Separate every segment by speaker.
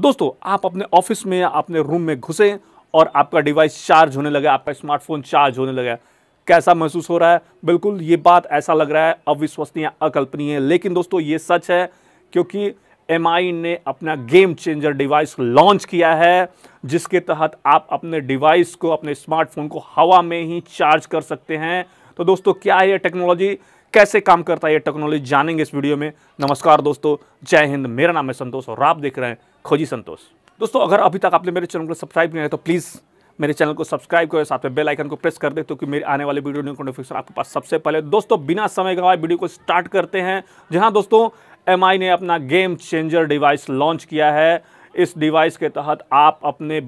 Speaker 1: दोस्तों आप अपने ऑफिस में या अपने रूम में घुसे और आपका डिवाइस चार्ज होने लगा आपका स्मार्टफोन चार्ज होने लगा कैसा महसूस हो रहा है बिल्कुल ये बात ऐसा लग रहा है अविश्वसनीय अकल्पनीय है लेकिन दोस्तों ये सच है क्योंकि एम ने अपना गेम चेंजर डिवाइस लॉन्च किया है जिसके तहत आप अपने डिवाइस को अपने स्मार्टफोन को हवा में ही चार्ज कर सकते हैं तो दोस्तों क्या है ये टेक्नोलॉजी कैसे काम करता है ये टेक्नोलॉजी जानेंगे इस वीडियो में नमस्कार दोस्तों जय हिंद मेरा नाम है संतोष और आप देख रहे हैं खोजी संतोष दोस्तों अगर अभी तक आपने मेरे चैनल को सब्सक्राइब नहीं किया तो प्लीज़ मेरे चैनल को सब्सक्राइब करें साथ में बेल आइकन को प्रेस कर दे क्योंकि तो मेरे आने वाले वीडियो नोटिफिकेशन आपके पास सबसे पहले दोस्तों बिना समय गवाए वीडियो को स्टार्ट करते हैं जहां दोस्तों एम ने अपना गेम चेंजर डिवाइस लॉन्च किया है इस डिवाइस के तहत आप अपने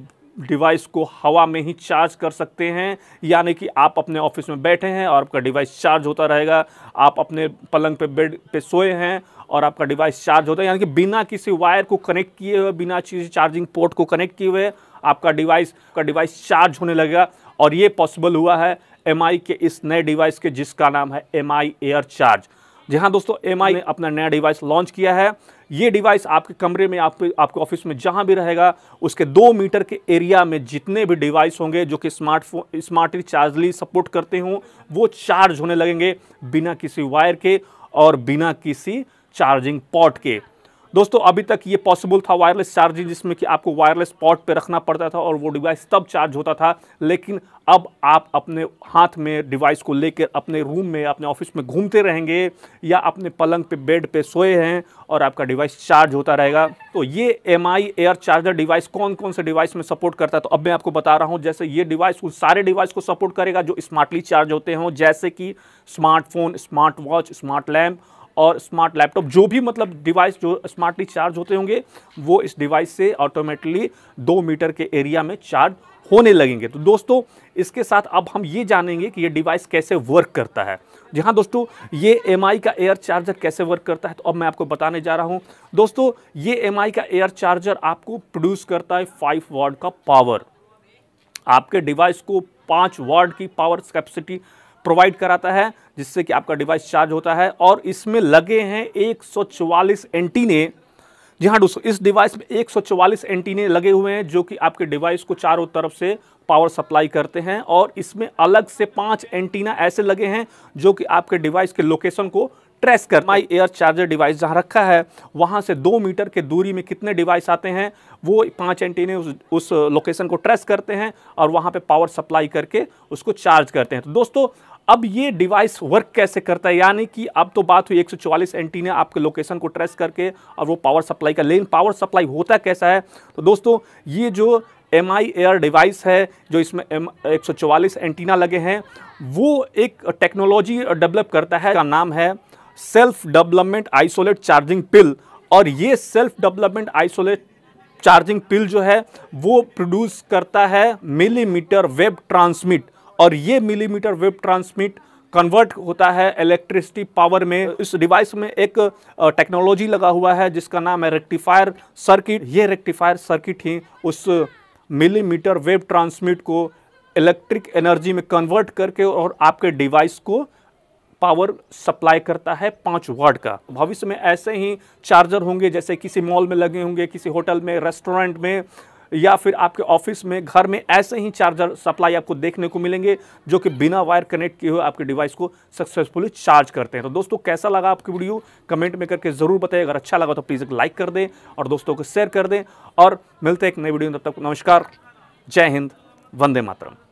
Speaker 1: डिवाइस को हवा में ही चार्ज कर सकते हैं यानी कि आप अपने ऑफिस में बैठे हैं और आपका डिवाइस चार्ज होता रहेगा आप अपने पलंग पे बेड पे सोए हैं और आपका डिवाइस चार्ज होता है यानी कि बिना किसी वायर को कनेक्ट किए हुए बिना किसी चार्जिंग पोर्ट को कनेक्ट किए हुए आपका डिवाइस का डिवाइस चार्ज होने लगेगा और ये पॉसिबल हुआ है एम के इस नए डिवाइस के जिसका नाम है एम आई एयर चार्ज जी हाँ दोस्तों एम ने अपना नया डिवाइस लॉन्च किया है ये डिवाइस आपके कमरे में आप आपके ऑफिस में जहाँ भी रहेगा उसके दो मीटर के एरिया में जितने भी डिवाइस होंगे जो कि स्मार्टफोन स्मार्टली चार्जली सपोर्ट करते हों वो चार्ज होने लगेंगे बिना किसी वायर के और बिना किसी चार्जिंग पॉट के दोस्तों अभी तक ये पॉसिबल था वायरलेस चार्जिंग जिसमें कि आपको वायरलेस पॉट पे रखना पड़ता था और वो डिवाइस तब चार्ज होता था लेकिन अब आप अपने हाथ में डिवाइस को लेकर अपने रूम में अपने ऑफिस में घूमते रहेंगे या अपने पलंग पे बेड पे सोए हैं और आपका डिवाइस चार्ज होता रहेगा तो ये M I air charger device कौन कौन से डिवाइस में सपोर्ट करता है तो अब मैं आपको बता रहा हूँ जैसे ये डिवाइस उस सारे डिवाइस को सपोर्ट करेगा जो स्मार्टली चार्ज होते हों जैसे कि smartphone smart watch smart lamp और स्मार्ट लैपटॉप जो भी मतलब डिवाइस जो स्मार्टली चार्ज होते होंगे वो इस डिवाइस से ऑटोमेटिकली दो मीटर के एरिया में चार्ज होने लगेंगे तो दोस्तों इसके साथ अब हम ये जानेंगे कि ये डिवाइस कैसे वर्क करता है जी हाँ दोस्तों ये एम का एयर चार्जर कैसे वर्क करता है तो अब मैं आपको बताने जा रहा हूँ दोस्तों ये एम का एयर चार्जर आपको प्रोड्यूस करता है फाइव वार्ड का पावर आपके डिवाइस को पाँच वार्ड की पावर कैपेसिटी प्रोवाइड कराता है जिससे कि आपका डिवाइस चार्ज होता है और इसमें लगे हैं एक एंटीने जी हाँ दोस्तों इस डिवाइस में 144 एंटीने लगे हुए हैं जो कि आपके डिवाइस को चारों तरफ से पावर सप्लाई करते हैं और इसमें अलग से पांच एंटीना ऐसे लगे हैं जो कि आपके डिवाइस के लोकेशन को ट्रेस कर माई एयर चार्जर डिवाइस जहाँ रखा है वहाँ से दो मीटर के दूरी में कितने डिवाइस आते हैं वो पांच एंटीने उस उस लोकेशन को ट्रेस करते हैं और वहाँ पे पावर सप्लाई करके उसको चार्ज करते हैं तो दोस्तों अब ये डिवाइस वर्क कैसे करता है यानी कि अब तो बात हुई 144 एंटीना आपके लोकेशन को ट्रेस करके और वो पावर सप्लाई का लेकिन पावर सप्लाई होता कैसा है तो दोस्तों ये जो एम आई एयर डिवाइस है जो इसमें एम एक एंटीना लगे हैं वो एक टेक्नोलॉजी डेवलप करता है का नाम है self development isolate charging pill और ये self development isolate charging pill जो है वो प्रोड्यूस करता है मिलीमीटर वेब ट्रांसमिट और ये मिलीमीटर वेव ट्रांसमिट कन्वर्ट होता है इलेक्ट्रिसिटी पावर में इस डिवाइस में एक टेक्नोलॉजी लगा हुआ है जिसका नाम है रेक्टिफायर सर्किट ये रेक्टिफायर सर्किट ही उस मिलीमीटर वेव ट्रांसमिट को इलेक्ट्रिक एनर्जी में कन्वर्ट करके और आपके डिवाइस को पावर सप्लाई करता है पाँच वाट का भविष्य में ऐसे ही चार्जर होंगे जैसे किसी मॉल में लगे होंगे किसी होटल में रेस्टोरेंट में या फिर आपके ऑफिस में घर में ऐसे ही चार्जर सप्लाई आपको देखने को मिलेंगे जो कि बिना वायर कनेक्ट किए हुए आपके डिवाइस को सक्सेसफुली चार्ज करते हैं तो दोस्तों कैसा लगा आपकी वीडियो कमेंट में करके ज़रूर बताइए अगर अच्छा लगा तो प्लीज़ एक लाइक कर दें और दोस्तों को शेयर कर दें और मिलते हैं एक नई वीडियो में तब तक नमस्कार जय हिंद वंदे मातरम